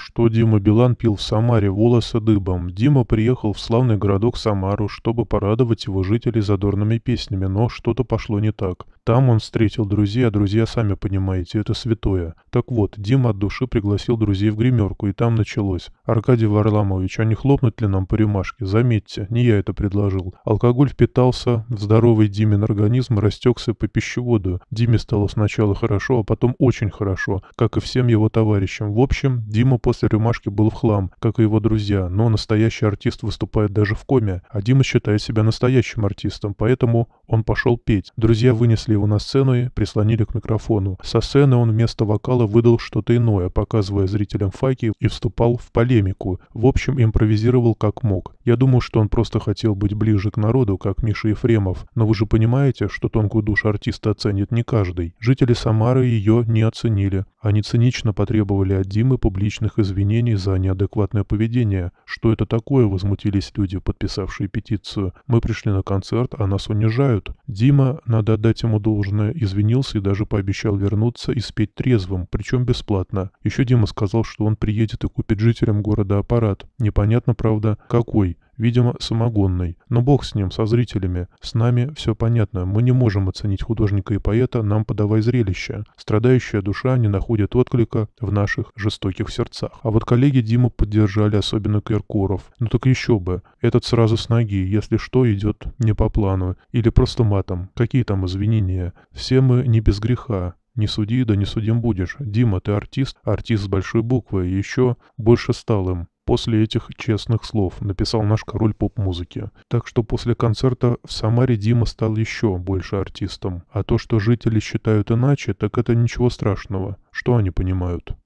что Дима Билан пил в Самаре волосы дыбом. Дима приехал в славный городок Самару, чтобы порадовать его жителей задорными песнями, но что-то пошло не так. Там он встретил друзей, а друзья, сами понимаете, это святое. Так вот, Дима от души пригласил друзей в гримерку, и там началось. Аркадий Варламович, а не хлопнуть ли нам по рюмашке? Заметьте, не я это предложил. Алкоголь впитался в здоровый Димин организм растекся по пищеводу. Диме стало сначала хорошо, а потом очень хорошо, как и всем его товарищам. В общем, Дима после рюмашки был в хлам, как и его друзья, но настоящий артист выступает даже в коме, а Дима считает себя настоящим артистом, поэтому он пошел петь. Друзья вынесли его на сцену и прислонили к микрофону. Со сцены он вместо вокала выдал что-то иное, показывая зрителям файки и вступал в полемику. В общем, импровизировал как мог. Я думаю, что он просто хотел быть ближе к народу, как Миша Ефремов. Но вы же понимаете, что тонкую душу артиста оценит не каждый. Жители Самары ее не оценили. Они цинично потребовали от Димы публичных извинений за неадекватное поведение. Что это такое, возмутились люди, подписавшие петицию. Мы пришли на концерт, а нас унижают. Дима, надо отдать ему должное, извинился и даже пообещал вернуться и спеть трезвым, причем бесплатно. Еще Дима сказал, что он приедет и купит жителям города аппарат. Непонятно, правда, какой видимо, самогонной. Но бог с ним, со зрителями. С нами все понятно. Мы не можем оценить художника и поэта, нам подавай зрелище. Страдающая душа не находит отклика в наших жестоких сердцах. А вот коллеги Диму поддержали, особенно Киркоров. Ну так еще бы. Этот сразу с ноги, если что, идет не по плану. Или просто матом. Какие там извинения? Все мы не без греха. Не суди, да не судим будешь. Дима, ты артист, артист с большой буквы, еще больше стал им после этих честных слов», — написал наш король поп-музыки. Так что после концерта в Самаре Дима стал еще больше артистом. А то, что жители считают иначе, так это ничего страшного. Что они понимают?